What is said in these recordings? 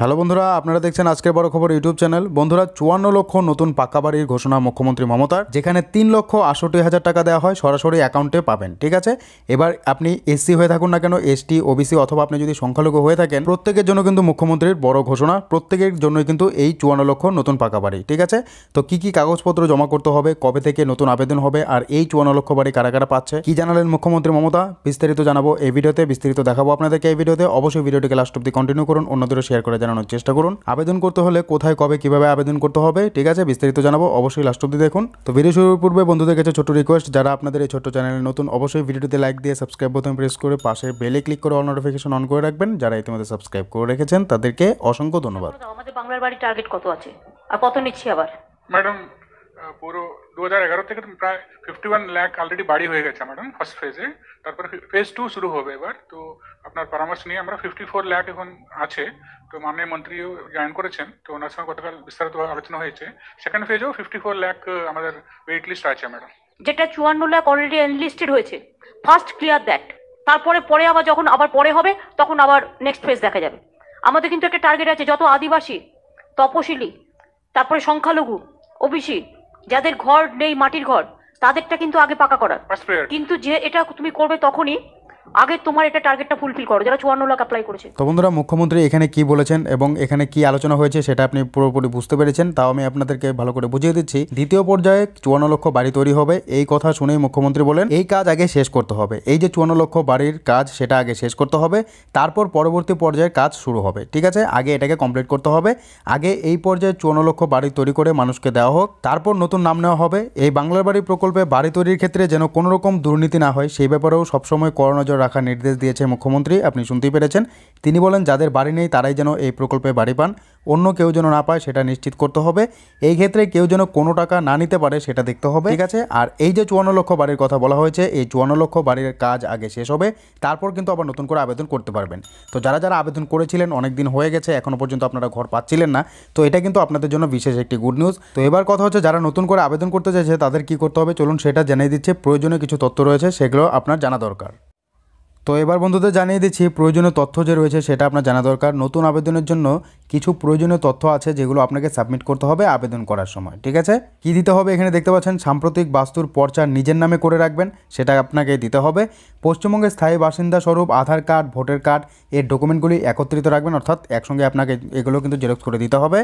hello বন্ধুরা আপনারা দেখছেন আজকের বড় খবর ইউটিউব চ্যানেল বন্ধুরা চুয়ান্ন লক্ষ নতুন পাকা বাড়ির ঘোষণা মুখ্যমন্ত্রী মমতার যেখানে তিন লক্ষ আষট্টি হাজার টাকা দেওয়া হয় সরাসরি অ্যাকাউন্টে পাবেন ঠিক আছে এবার আপনি এসসি হয়ে থাকুন না কেন এসটি ওবিসি অথবা আপনি যদি সংখ্যালঘু হয়ে থাকেন প্রত্যেকের জন্য কিন্তু মুখ্যমন্ত্রীর বড় ঘোষণা প্রত্যেকের জন্যই কিন্তু এই চুয়ান্ন লক্ষ নতুন পাকা বাড়ি ঠিক আছে তো কি কি কাগজপত্র জমা করতে হবে কবে থেকে নতুন আবেদন হবে আর এই চুয়ান্ন লক্ষ বাড়ি কারা কারা পাচ্ছে কি জানালেন মুখ্যমন্ত্রী মমতা বিস্তারিত জানাবো এই ভিডিওতে বিস্তারিত দেখাবো আপনাদেরকে এই ভিডিওতে অবশ্যই ভিডিওটিকে লাস্ট অব্দি কন্টিনিউ করুন অন্যদেরও শেয়ার করে জানানোর চেষ্টা করুন আবেদন করতে হলে কোথায় কবে কিভাবে আবেদন করতে হবে ঠিক আছে বিস্তারিত জানাবো অবশ্যই লাস্ট অব্দি দেখুন তো ভিডিও শুরুর পূর্বে বন্ধুদের কাছে ছোট রিকোয়েস্ট যারা আপনাদের এই ছোট চ্যানেলে নতুন অবশ্যই ভিডিওতে লাইক দিয়ে সাবস্ক্রাইব বোতাম প্রেস করে পাশে বেলে ক্লিক করে অল নোটিফিকেশন অন করে রাখবেন যারা ইতিমধ্যে সাবস্ক্রাইব করে রেখেছেন তাদেরকে অসংখ্য ধন্যবাদ আমাদের বাংলার বাড়ি টার্গেট কত আছে আর কত নিচ্ছি আবার ম্যাডাম পুরো দু থেকে প্রায় ফিফটি ওয়ান ল্যাক অলরেডি বাড়ি হয়ে গেছে ম্যাডাম ফার্স্ট ফেজে তারপরে ফেজ টু শুরু হবে এবার তো আপনার পরামর্শ নিয়ে আমরা ফিফটি ফোর ল্যাক এখন আছে তো মাননীয় মন্ত্রীও জয়েন করেছেন তো ওনার সঙ্গে গতকাল বিস্তারিত আলোচনা হয়েছে সেকেন্ড ফেজেও ফিফটি ফোর ল্যাক আমাদের ওয়েট লিস্ট আছে ম্যাডাম যেটা চুয়ান্ন ল্যাক অলরেডি এনলিস্টেড হয়েছে ফার্স্ট ক্লিয়ার দ্যাট তারপরে পরে আবার যখন আবার পরে হবে তখন আবার নেক্সট ফেজ দেখা যাবে আমাদের কিন্তু একটা টার্গেট আছে যত আদিবাসী তপশিলি তারপরে সংখ্যালঘু ওবিসি যাদের ঘর নেই মাটির ঘর তাদেরটা কিন্তু আগে পাকা করার কিন্তু যে এটা তুমি করবে তখনই আগে তোমার এটা টার্গেটটা ফুলফিল করো যারা চুয়ান্ন লাখ অ্যাপ্লাই করেছে তো বন্ধুরা মুখ্যমন্ত্রী এখানে কি বলেছেন এবং এখানে কি আলোচনা হয়েছে সেটা আপনি পুরোপুরি বুঝতে পেরেছেন তাও আমি আপনাদেরকে ভালো করে বুঝিয়ে দিচ্ছি দ্বিতীয় পর্যায়ে চুয়ান্ন লক্ষ বাড়ি তৈরি হবে এই কথা শুনেই মুখ্যমন্ত্রী বলেন এই কাজ আগে শেষ করতে হবে এই যে চুয়ান্ন লক্ষ বাড়ির কাজ সেটা আগে শেষ করতে হবে তারপর পরবর্তী পর্যায়ের কাজ শুরু হবে ঠিক আছে আগে এটাকে কমপ্লিট করতে হবে আগে এই পর্যায়ে চুয়ান্ন লক্ষ বাড়ি তৈরি করে মানুষকে দেওয়া হোক তারপর নতুন নাম নেওয়া হবে এই বাংলার বাড়ি প্রকল্পে বাড়ি তৈরির ক্ষেত্রে যেন কোনো রকম দুর্নীতি না হয় সেই ব্যাপারেও সবসময় করোনা রাখার নির্দেশ দিয়েছে মুখ্যমন্ত্রী আপনি শুনতেই পেরেছেন তিনি বলেন যাদের বাড়ি নেই তারাই যেন এই প্রকল্পে বাড়ি পান অন্য কেউ যেন না পায় সেটা নিশ্চিত করতে হবে এই ক্ষেত্রে কেউ যেন কোনো টাকা না নিতে পারে সেটা দেখতে হবে ঠিক আছে আর এই যে চুয়ান্ন লক্ষ বাড়ির কথা বলা হয়েছে এই চুয়ান্ন লক্ষ বাড়ির কাজ আগে শেষ হবে তারপর কিন্তু আবার নতুন করে আবেদন করতে পারবেন তো যারা যারা আবেদন করেছিলেন অনেক দিন হয়ে গেছে এখনও পর্যন্ত আপনারা ঘর পাচ্ছিলেন না তো এটা কিন্তু আপনাদের জন্য বিশেষ একটি গুড নিউজ তো এবার কথা হচ্ছে যারা নতুন করে আবেদন করতে চাইছে তাদের কি করতে হবে চলুন সেটা জানিয়ে দিচ্ছে প্রয়োজনীয় কিছু তথ্য রয়েছে সেগুলো আপনার জানা দরকার তো এবার বন্ধুদের জানিয়ে দিচ্ছি প্রয়োজনীয় তথ্য যে রয়েছে সেটা আপনার জানা দরকার নতুন আবেদনের জন্য কিছু প্রয়োজনীয় তথ্য আছে যেগুলো আপনাকে সাবমিট করতে হবে আবেদন করার সময় ঠিক আছে কি দিতে হবে এখানে দেখতে পাচ্ছেন সাম্প্রতিক বাস্তুর পর্চা নিজের নামে করে রাখবেন সেটা আপনাকে দিতে হবে পশ্চিমবঙ্গের স্থায়ী বাসিন্দা স্বরূপ আধার কার্ড ভোটার কার্ড এর ডকুমেন্টগুলি একত্রিত রাখবেন অর্থাৎ একসঙ্গে আপনাকে এগুলো কিন্তু জেরক্স করে দিতে হবে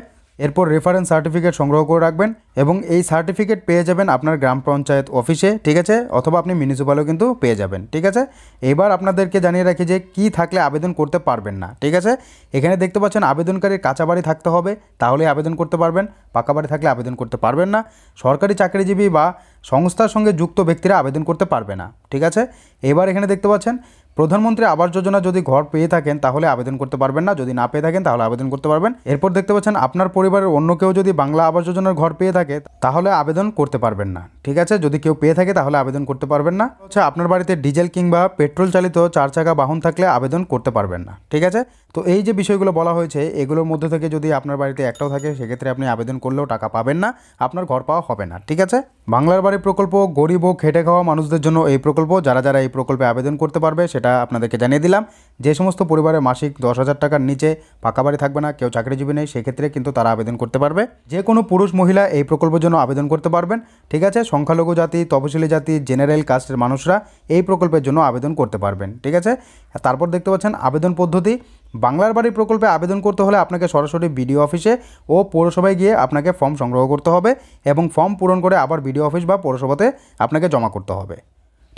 এরপর রেফারেন্স সার্টিফিকেট সংগ্রহ করে রাখবেন এবং এই সার্টিফিকেট পেয়ে যাবেন আপনার গ্রাম পঞ্চায়েত অফিসে ঠিক আছে অথবা আপনি মিউনিসিপ্যালও কিন্তু পেয়ে যাবেন ঠিক আছে এবার আপনাদেরকে জানিয়ে রাখি যে কি থাকলে আবেদন করতে পারবেন না ঠিক আছে এখানে দেখতে পাচ্ছেন আবেদনকারীর কাঁচা বাড়ি থাকতে হবে তাহলে আবেদন করতে পারবেন পাকা বাড়ি থাকলে আবেদন করতে পারবেন না সরকারি চাকরিজীবী বা সংস্থার সঙ্গে যুক্ত ব্যক্তিরা আবেদন করতে পারবে না ঠিক আছে এবার এখানে দেখতে পাচ্ছেন প্রধানমন্ত্রী আবাস যোজনা যদি ঘর পেয়ে থাকেন তাহলে আবেদন করতে পারবেন না যদি না পেয়ে থাকেন তাহলে আবেদন করতে পারবেন এরপর দেখতে পাচ্ছেন আপনার পরিবারের অন্য কেউ যদি বাংলা আবাস যোজনার ঘর পেয়ে থাকে তাহলে আবেদন করতে পারবেন না ঠিক আছে যদি কেউ পেয়ে থাকে তাহলে আবেদন করতে পারবেন না হচ্ছে আপনার বাড়িতে ডিজেল কিংবা পেট্রোল চালিত চার চাকা বাহন থাকলে আবেদন করতে পারবেন না ঠিক আছে তো এই যে বিষয়গুলো বলা হয়েছে এগুলোর মধ্যে থেকে যদি আপনার বাড়িতে একটাও থাকে সেক্ষেত্রে আপনি আবেদন করলেও টাকা পাবেন না আপনার ঘর পাওয়া হবে না ঠিক আছে বাংলার বাড়ি প্রকল্প গরিব ও খেটে খাওয়া মানুষদের জন্য এই প্রকল্প যারা যারা এই প্রকল্পে আবেদন করতে পারবে সেটা সেটা আপনাদেরকে জানিয়ে দিলাম যে সমস্ত পরিবারের মাসিক দশ হাজার টাকার নিচে পাকা বাড়ি থাকবে না কেউ চাকরিজীবী নেই সেক্ষেত্রে কিন্তু তারা আবেদন করতে পারবে যে কোনো পুরুষ মহিলা এই প্রকল্পের জন্য আবেদন করতে পারবেন ঠিক আছে সংখ্যালঘু জাতি তপশিলি জাতি জেনারেল কাস্টের মানুষরা এই প্রকল্পের জন্য আবেদন করতে পারবেন ঠিক আছে তারপর দেখতে পাচ্ছেন আবেদন পদ্ধতি বাংলার বাড়ি প্রকল্পে আবেদন করতে হলে আপনাকে সরাসরি বিডিও অফিসে ও পৌরসভায় গিয়ে আপনাকে ফর্ম সংগ্রহ করতে হবে এবং ফর্ম পূরণ করে আবার বিডিও অফিস বা পৌরসভাতে আপনাকে জমা করতে হবে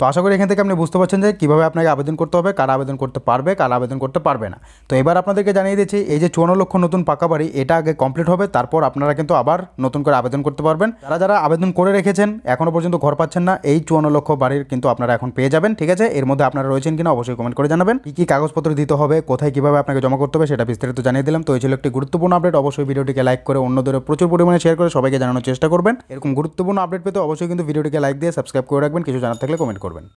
তো আশা করি এখান থেকে আপনি বুঝতে পারছেন যে কীভাবে আপনাকে আবেদন করতে হবে কারা আবেদন করতে পারবে কারা আবেদন করতে পারবে না তো এবার আপনাদেরকে জানিয়ে দিচ্ছি এই যে চুয়ান্ন লক্ষ নতুন পাকা বাড়ি এটা আগে কমপ্লিট হবে তারপর আপনারা কিন্তু আবার নতুন করে আবেদন করতে পারবেন যারা যারা আবেদন করে রেখেছেন এখনও পর্যন্ত ঘর পাচ্ছেন না এই চুয়ান্ন লক্ষ বাড়ির কিন্তু আপনারা এখন পেয়ে যাবেন ঠিক আছে এর মধ্যে আপনারা রয়েছেন কিনা অবশ্যই কমেন্ট করে জানাবেন কী কী কাগজপত্র দিতে হবে কোথায় কীভাবে আপনাকে জমা করতে হবে সেটা বিস্তারিত জানিয়ে দিলাম তো এই ছিল একটি গুরুত্বপূর্ণ আপডেট অবশ্যই ভিডিওটিকে লাইক করে অন্যদের প্রচুর পরিমাণে শেয়ার করে সবাইকে জানানোর চেষ্টা করবেন এরকম গুরুত্বপূর্ণ আপডেট পেতে অবশ্যই কিন্তু ভিডিওটিকে লাইক দিয়ে সাবস্ক্রাইব করে রাখবেন কিছু জানার থাকলে কমেন্ট করুন করবেন